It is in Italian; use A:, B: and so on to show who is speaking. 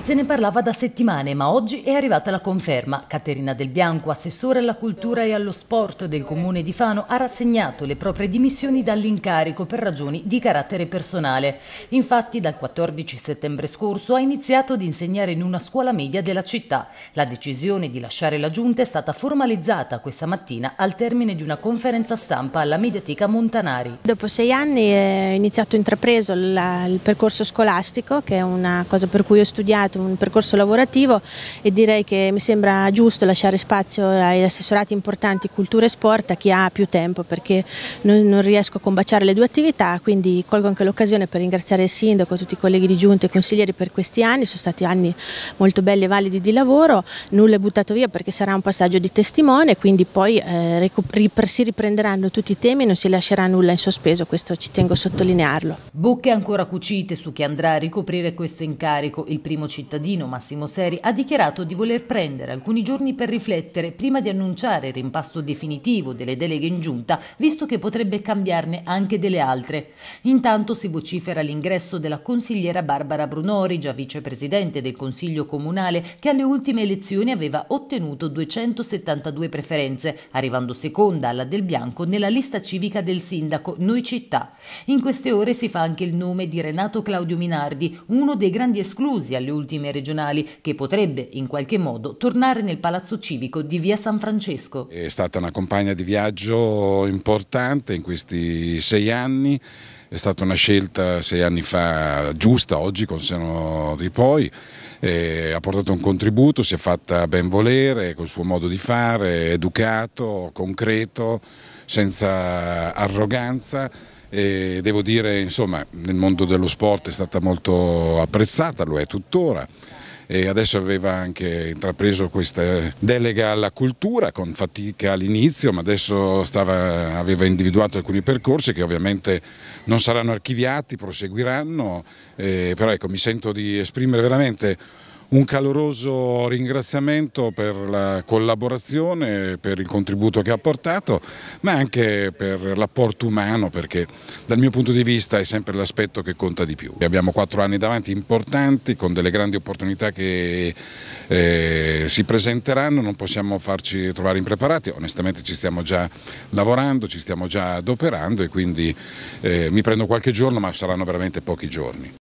A: Se ne parlava da settimane, ma oggi è arrivata la conferma. Caterina Del Bianco, assessore alla cultura e allo sport del comune di Fano, ha rassegnato le proprie dimissioni dall'incarico per ragioni di carattere personale. Infatti, dal 14 settembre scorso ha iniziato ad insegnare in una scuola media della città. La decisione di lasciare la giunta è stata formalizzata questa mattina al termine di una conferenza stampa alla Mediateca Montanari.
B: Dopo sei anni eh, ho iniziato intrapreso il percorso scolastico, che è una cosa per cui ho studiato iniziato un percorso lavorativo e direi che mi sembra giusto lasciare spazio agli assessorati importanti cultura e sport a chi ha più tempo perché non riesco a combaciare le due attività, quindi colgo anche l'occasione per ringraziare il sindaco, tutti i colleghi di giunta e consiglieri per questi anni, sono stati anni molto belli e validi di lavoro, nulla è buttato via perché sarà un passaggio di testimone, quindi poi eh, si riprenderanno tutti i temi e non si lascerà nulla in sospeso, questo ci tengo a sottolinearlo. Bocche ancora
A: cucite su chi andrà a ricoprire questo incarico, il primo cittadino cittadino Massimo Seri ha dichiarato di voler prendere alcuni giorni per riflettere prima di annunciare il rimpasto definitivo delle deleghe in giunta, visto che potrebbe cambiarne anche delle altre. Intanto si vocifera l'ingresso della consigliera Barbara Brunori, già vicepresidente del Consiglio Comunale, che alle ultime elezioni aveva ottenuto 272 preferenze, arrivando seconda alla Del Bianco nella lista civica del sindaco Noi Città. In queste ore si fa anche il nome di Renato Claudio Minardi, uno dei grandi esclusi alle ultime ultime regionali che potrebbe in qualche modo tornare nel palazzo civico di via San Francesco.
C: È stata una compagna di viaggio importante in questi sei anni, è stata una scelta sei anni fa giusta, oggi con seno di poi, eh, ha portato un contributo, si è fatta ben volere col suo modo di fare, educato, concreto, senza arroganza e devo dire insomma nel mondo dello sport è stata molto apprezzata, lo è tuttora e adesso aveva anche intrapreso questa delega alla cultura con fatica all'inizio ma adesso stava, aveva individuato alcuni percorsi che ovviamente non saranno archiviati, proseguiranno eh, però ecco mi sento di esprimere veramente un caloroso ringraziamento per la collaborazione, per il contributo che ha portato, ma anche per l'apporto umano, perché dal mio punto di vista è sempre l'aspetto che conta di più. Abbiamo quattro anni davanti importanti, con delle grandi opportunità che eh, si presenteranno, non possiamo farci trovare impreparati, onestamente ci stiamo già lavorando, ci stiamo già adoperando e quindi eh, mi prendo qualche giorno, ma saranno veramente pochi giorni.